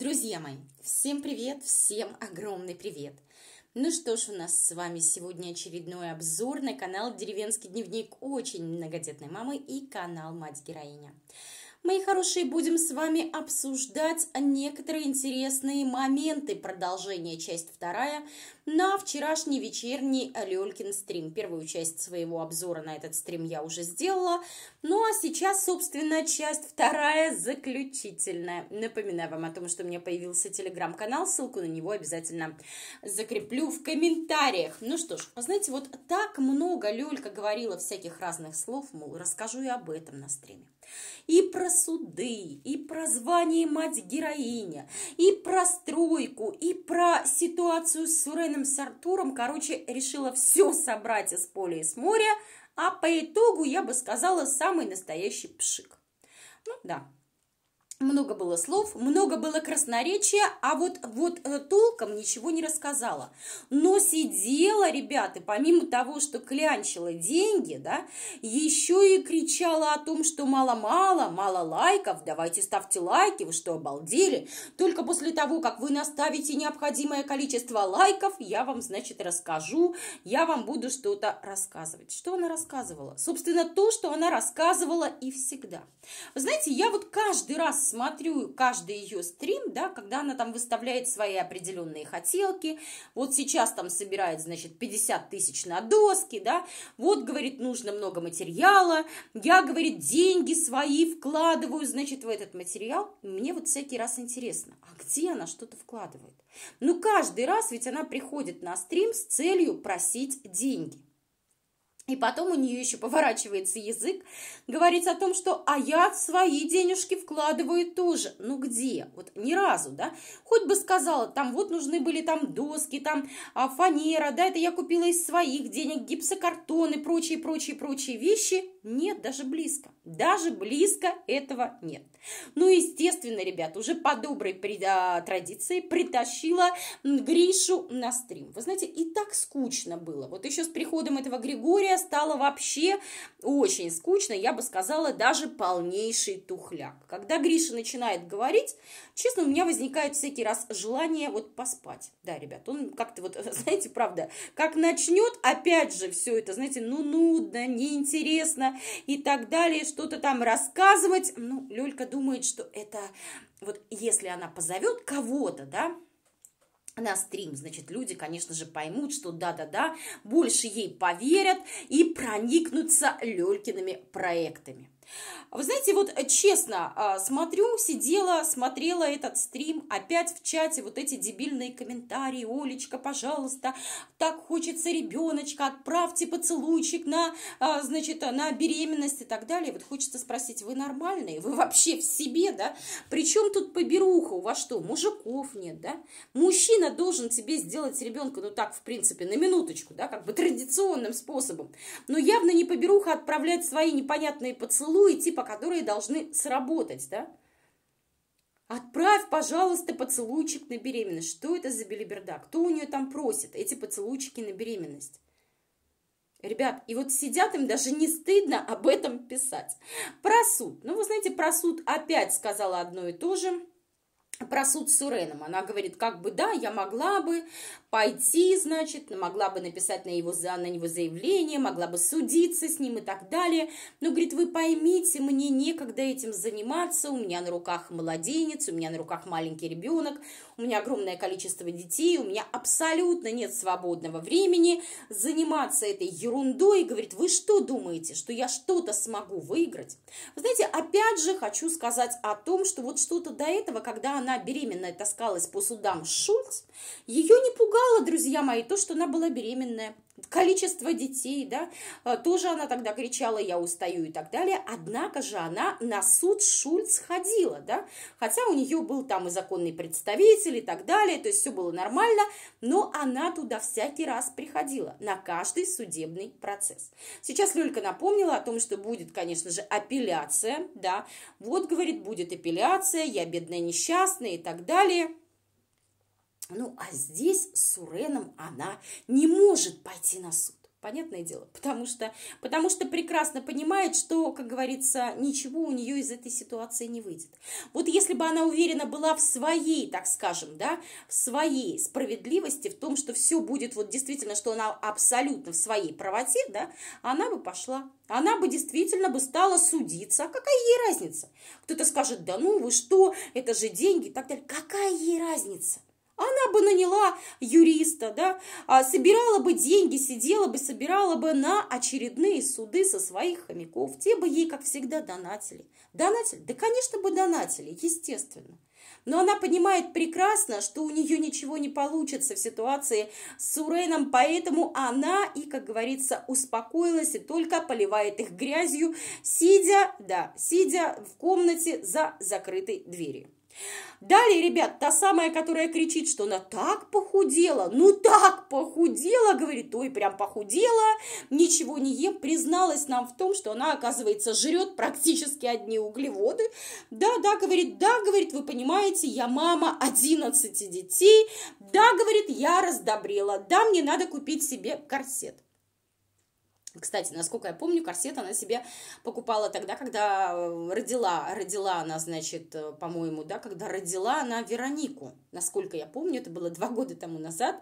Друзья мои, всем привет, всем огромный привет! Ну что ж, у нас с вами сегодня очередной обзор на канал «Деревенский дневник» очень многодетной мамы и канал «Мать-героиня» мои хорошие, будем с вами обсуждать некоторые интересные моменты продолжения часть вторая на вчерашний вечерний Лёлькин стрим. Первую часть своего обзора на этот стрим я уже сделала. Ну а сейчас, собственно, часть вторая заключительная. Напоминаю вам о том, что у меня появился телеграм-канал, ссылку на него обязательно закреплю в комментариях. Ну что ж, знаете, вот так много Лёлька говорила всяких разных слов, мол, расскажу и об этом на стриме. И про суды, и про звание мать-героиня, и про стройку, и про ситуацию с Суреном, с Артуром. Короче, решила все собрать из поля и с моря, а по итогу, я бы сказала, самый настоящий пшик. Ну да, много было слов, много было красноречия, а вот, вот э, толком ничего не рассказала. Но сидела, ребята, помимо того, что клянчила деньги, да, еще и кричала о том, что мало-мало, мало лайков, давайте ставьте лайки, вы что, обалдели? Только после того, как вы наставите необходимое количество лайков, я вам, значит, расскажу, я вам буду что-то рассказывать. Что она рассказывала? Собственно, то, что она рассказывала и всегда. Вы знаете, я вот каждый раз смотрю каждый ее стрим, да, когда она там выставляет свои определенные хотелки, вот сейчас там собирает, значит, 50 тысяч на доски, да, вот, говорит, нужно много материала, я, говорит, деньги свои вкладываю, значит, в этот материал, мне вот всякий раз интересно, а где она что-то вкладывает? Ну, каждый раз ведь она приходит на стрим с целью просить деньги. И потом у нее еще поворачивается язык, говорить о том, что «а я в свои денежки вкладываю тоже». Ну где? Вот ни разу, да? Хоть бы сказала, там вот нужны были там доски, там а, фанера, да, это я купила из своих денег, гипсокартоны, прочие, прочие, прочие вещи – нет, даже близко. Даже близко этого нет. Ну, естественно, ребят, уже по доброй а, традиции притащила Гришу на стрим. Вы знаете, и так скучно было. Вот еще с приходом этого Григория стало вообще очень скучно, я бы сказала, даже полнейший тухляк. Когда Гриша начинает говорить, честно, у меня возникает всякий раз желание вот поспать. Да, ребят, он как-то вот, знаете, правда, как начнет, опять же, все это, знаете, ну нудно, неинтересно, и так далее, что-то там рассказывать. Ну, Лёлька думает, что это вот если она позовет кого-то, да, на стрим, значит, люди, конечно же, поймут, что да-да-да, больше ей поверят и проникнутся Лёлькиными проектами. Вы знаете, вот э, честно, а, смотрю, сидела, смотрела этот стрим, опять в чате вот эти дебильные комментарии, Олечка, пожалуйста, так хочется ребеночка, отправьте поцелуйчик на, а, значит, на беременность и так далее. Вот хочется спросить, вы нормальные? Вы вообще в себе, да? Причем тут поберуха? У вас что, мужиков нет, да? Мужчина должен тебе сделать ребенка, ну так, в принципе, на минуточку, да, как бы традиционным способом. Но явно не поберуха отправлять свои непонятные поцелуи, узлу идти, по должны сработать, да? Отправь, пожалуйста, поцелуйчик на беременность. Что это за белиберда? Кто у нее там просит эти поцелуйчики на беременность? Ребят, и вот сидят им даже не стыдно об этом писать. Про суд. Ну, вы знаете, про суд опять сказала одно и то же про суд с Уреном. Она говорит, как бы да, я могла бы пойти, значит, могла бы написать на, его, на него заявление, могла бы судиться с ним и так далее. Но, говорит, вы поймите, мне некогда этим заниматься, у меня на руках младенец, у меня на руках маленький ребенок, у меня огромное количество детей, у меня абсолютно нет свободного времени заниматься этой ерундой. говорит, вы что думаете, что я что-то смогу выиграть? Вы знаете, опять же хочу сказать о том, что вот что-то до этого, когда она она беременная таскалась по судам Шульц, ее не пугало, друзья мои, то, что она была беременная количество детей, да, э, тоже она тогда кричала, я устаю и так далее, однако же она на суд Шульц ходила, да, хотя у нее был там и законный представитель и так далее, то есть все было нормально, но она туда всякий раз приходила, на каждый судебный процесс. Сейчас Лёлька напомнила о том, что будет, конечно же, апелляция, да, вот, говорит, будет апелляция, я бедная несчастная и так далее, ну, а здесь с Суреном она не может пойти на суд. Понятное дело, потому что, потому что прекрасно понимает, что, как говорится, ничего у нее из этой ситуации не выйдет. Вот если бы она уверена была в своей, так скажем, да, в своей справедливости, в том, что все будет вот действительно, что она абсолютно в своей правоте, да, она бы пошла, она бы действительно бы стала судиться. А какая ей разница? Кто-то скажет, да ну вы что, это же деньги и так далее. Какая ей разница? Она бы наняла юриста, да, а собирала бы деньги, сидела бы, собирала бы на очередные суды со своих хомяков. Те бы ей, как всегда, донатили. Донатили? Да, конечно, бы донатили, естественно. Но она понимает прекрасно, что у нее ничего не получится в ситуации с Суреном, поэтому она и, как говорится, успокоилась и только поливает их грязью, сидя, да, сидя в комнате за закрытой дверью. Далее, ребят, та самая, которая кричит, что она так похудела, ну так похудела, говорит, ой, прям похудела, ничего не ем, призналась нам в том, что она, оказывается, жрет практически одни углеводы. Да, да, говорит, да, говорит, вы понимаете, я мама 11 детей, да, говорит, я раздобрела, да, мне надо купить себе корсет. Кстати, насколько я помню, корсет она себе покупала тогда, когда э, родила. Родила она, значит, э, по-моему, да, когда родила она Веронику. Насколько я помню, это было два года тому назад.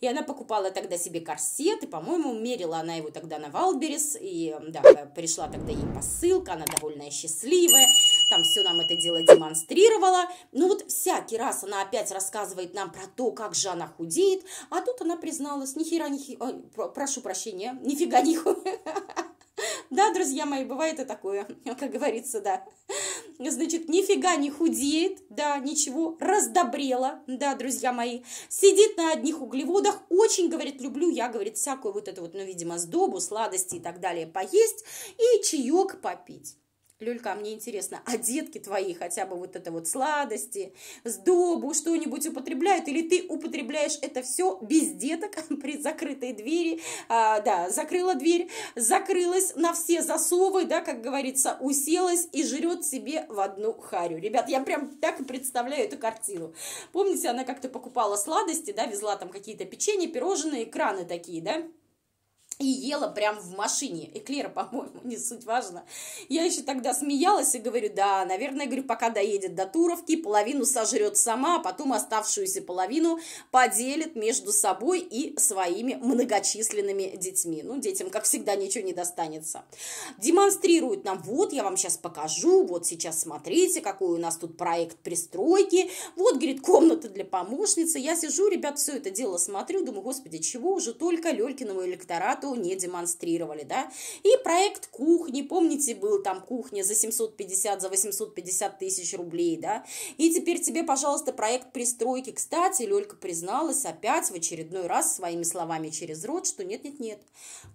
И она покупала тогда себе корсет, и, по-моему, мерила она его тогда на Валберес. И, да, пришла тогда ей посылка, она довольно счастливая там все нам это дело демонстрировала. Ну вот всякий раз она опять рассказывает нам про то, как же она худеет, а тут она призналась, ни хера, ни хера, прошу прощения, нифига не Да, друзья мои, бывает и такое, как говорится, да. Значит, нифига не худеет, да, ничего, раздобрела, да, друзья мои. Сидит на одних углеводах, очень, говорит, люблю я, говорит, всякую вот эту вот, ну, видимо, сдобу, сладости и так далее поесть и чаек попить. Люлька, а мне интересно, а детки твои хотя бы вот это вот сладости, сдобу, что-нибудь употребляют? Или ты употребляешь это все без деток при закрытой двери? А, да, закрыла дверь, закрылась на все засовы, да, как говорится, уселась и жрет себе в одну харю. Ребят, я прям так и представляю эту картину. Помните, она как-то покупала сладости, да, везла там какие-то печенье, пирожные, краны такие, да? и ела прям в машине. Эклера, по-моему, не суть важно. Я еще тогда смеялась и говорю, да, наверное, говорю, пока доедет до Туровки, половину сожрет сама, а потом оставшуюся половину поделит между собой и своими многочисленными детьми. Ну, детям, как всегда, ничего не достанется. Демонстрирует нам, вот, я вам сейчас покажу, вот сейчас смотрите, какой у нас тут проект пристройки. Вот, говорит, комната для помощницы. Я сижу, ребят, все это дело смотрю, думаю, господи, чего уже только Лелькиному электорату году не демонстрировали, да. И проект кухни, помните, был там кухня за 750, за 850 тысяч рублей, да. И теперь тебе, пожалуйста, проект пристройки. Кстати, Лёлька призналась опять в очередной раз своими словами через рот, что нет-нет-нет,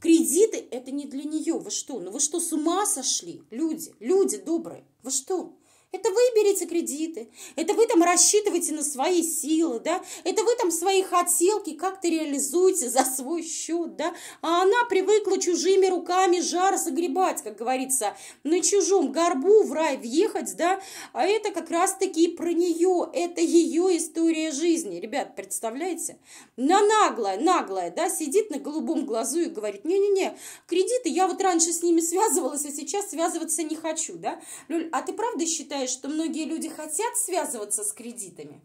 кредиты это не для нее. Вы что, ну вы что, с ума сошли? Люди, люди добрые, вы что? Это вы берете кредиты, это вы там рассчитываете на свои силы, да, это вы там свои хотелки как-то реализуете за свой счет, да, а она привыкла чужими руками жар загребать, как говорится, на чужом горбу в рай въехать, да, а это как раз-таки про нее, это ее история жизни, ребят, представляете? На наглая, наглая, да, сидит на голубом глазу и говорит, не-не-не, кредиты, я вот раньше с ними связывалась, а сейчас связываться не хочу, да, Люль, а ты правда считаешь, знаешь, что многие люди хотят связываться с кредитами,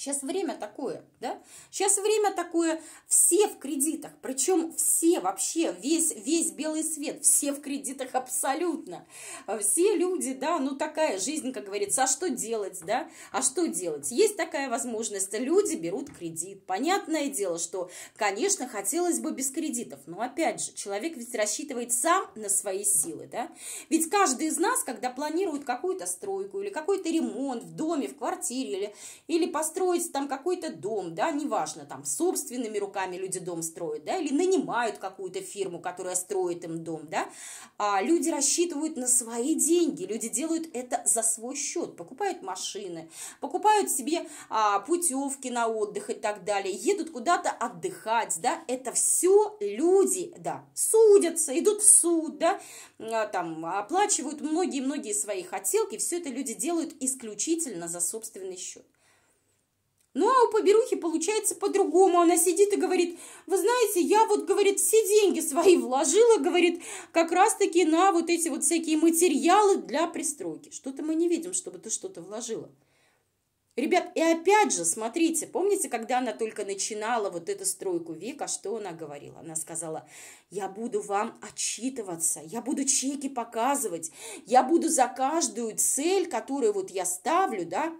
Сейчас время такое, да? Сейчас время такое, все в кредитах, причем все вообще, весь, весь белый свет, все в кредитах абсолютно. Э, все люди, да, ну такая жизнь, как говорится, а что делать, да? А что делать? Есть такая возможность, люди берут кредит. Понятное дело, что, конечно, хотелось бы без кредитов, но опять же, человек ведь рассчитывает сам на свои силы, да? Ведь каждый из нас, когда планирует какую-то стройку или какой-то ремонт в доме, в квартире или, или построить строить там какой-то дом, да, неважно, там собственными руками люди дом строят, да, или нанимают какую-то фирму, которая строит им дом, да, а люди рассчитывают на свои деньги, люди делают это за свой счет, покупают машины, покупают себе а, путевки на отдых и так далее, едут куда-то отдыхать, да, это все люди, да, судятся, идут в суд, да, а, там оплачивают многие-многие свои хотелки, все это люди делают исключительно за собственный счет. Ну, а у поберухи получается по-другому. Она сидит и говорит, вы знаете, я вот, говорит, все деньги свои вложила, говорит, как раз-таки на вот эти вот всякие материалы для пристройки. Что-то мы не видим, чтобы ты что-то вложила. Ребят, и опять же, смотрите, помните, когда она только начинала вот эту стройку века, что она говорила? Она сказала, я буду вам отчитываться, я буду чеки показывать, я буду за каждую цель, которую вот я ставлю, да,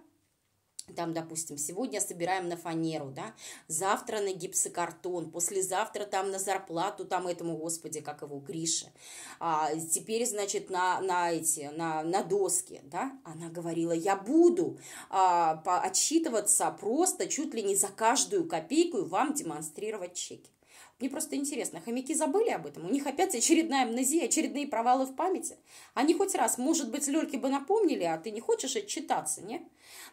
там, допустим, сегодня собираем на фанеру, да, завтра на гипсокартон, послезавтра там на зарплату, там этому, господи, как его, Грише, а, теперь, значит, на, на эти, на, на доски, да, она говорила, я буду а, по, отчитываться просто чуть ли не за каждую копейку и вам демонстрировать чеки. Мне просто интересно, хомяки забыли об этом? У них опять очередная амнезия, очередные провалы в памяти? Они хоть раз, может быть, Лёльке бы напомнили, а ты не хочешь отчитаться, не?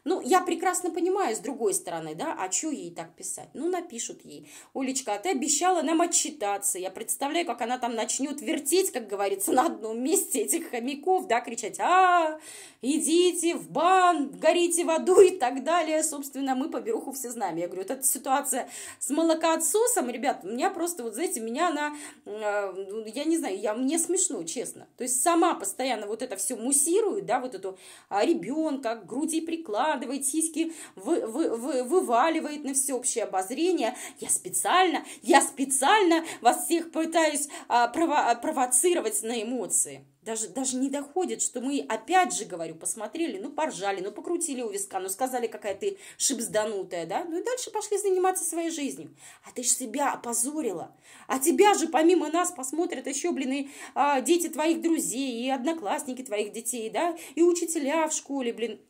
Ну, я прекрасно понимаю, с другой стороны, да, а что ей так писать? Ну, напишут ей. Олечка, а ты обещала нам отчитаться. Я представляю, как она там начнет вертеть, как говорится, на одном месте этих хомяков, да, кричать, а, -а, -а идите в бан, горите в аду и так далее. Собственно, мы по беруху все знаем. Я говорю, вот эта ситуация с молокоотсосом, ребят, у меня просто, вот знаете, меня она, э, я не знаю, я, мне смешно, честно. То есть сама постоянно вот это все муссирует, да, вот эту а, ребенка, груди прикладывает, выкладывает сиськи, вы, вы, вы, вываливает на всеобщее обозрение. Я специально, я специально вас всех пытаюсь а, прово, а, провоцировать на эмоции. Даже, даже не доходит, что мы, опять же говорю, посмотрели, ну, поржали, ну, покрутили у виска, ну, сказали, какая ты шипсданутая, да? Ну, и дальше пошли заниматься своей жизнью. А ты же себя опозорила. А тебя же, помимо нас, посмотрят еще, блин, и а, дети твоих друзей, и одноклассники твоих детей, да? И учителя в школе, блин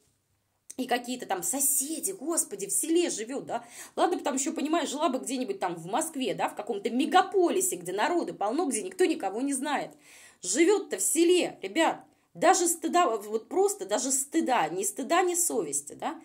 и какие-то там соседи, господи, в селе живет, да, ладно бы там еще, понимаешь, жила бы где-нибудь там в Москве, да, в каком-то мегаполисе, где народу полно, где никто никого не знает, живет-то в селе, ребят, даже стыда, вот просто даже стыда, ни стыда, ни совести, да,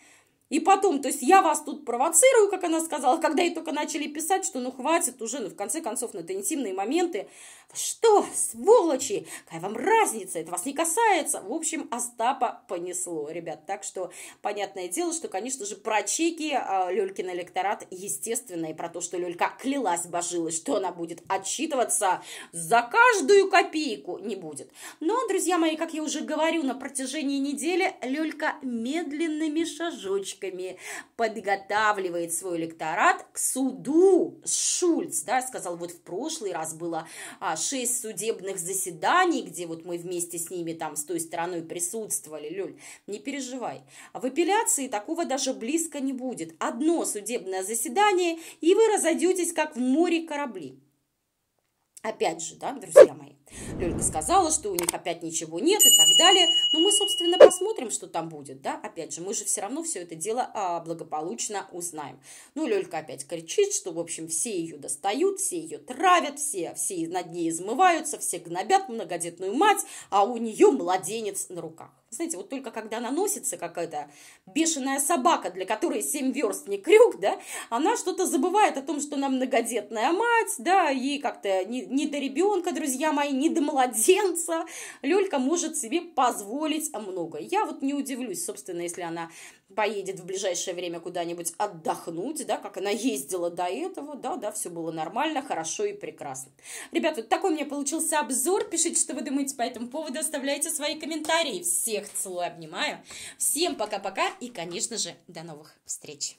и потом, то есть я вас тут провоцирую, как она сказала, когда ей только начали писать, что ну хватит уже, ну в конце концов, на это интимные моменты. Что, сволочи, какая вам разница, это вас не касается. В общем, Остапа понесло, ребят. Так что понятное дело, что, конечно же, про чеки а, Лёлькин электорат, естественно, и про то, что Лёлька клялась, божилась, что она будет отчитываться за каждую копейку, не будет. Но, друзья мои, как я уже говорю, на протяжении недели Лёлька медленными шажочками кавычками, подготавливает свой электорат к суду. Шульц, да, сказал, вот в прошлый раз было а, 6 судебных заседаний, где вот мы вместе с ними там с той стороной присутствовали. Люль, не переживай. В апелляции такого даже близко не будет. Одно судебное заседание, и вы разойдетесь, как в море корабли. Опять же, да, друзья мои, Лёлька сказала, что у них опять ничего нет и так далее. Но мы, собственно, посмотрим, что там будет, да. Опять же, мы же все равно все это дело а, благополучно узнаем. Ну, Лёлька опять кричит, что, в общем, все ее достают, все ее травят, все, все над ней измываются, все гнобят многодетную мать, а у нее младенец на руках. Знаете, вот только когда наносится какая-то бешеная собака, для которой 7 верст не крюк, да, она что-то забывает о том, что она многодетная мать, да, ей как-то не, не до ребенка, друзья мои, не до младенца. Лёлька может себе позволить много. Я вот не удивлюсь, собственно, если она поедет в ближайшее время куда-нибудь отдохнуть, да, как она ездила до этого, да, да, все было нормально, хорошо и прекрасно. Ребят, вот такой у меня получился обзор. Пишите, что вы думаете по этому поводу, оставляйте свои комментарии. Всех всех целую, обнимаю. Всем пока-пока и, конечно же, до новых встреч!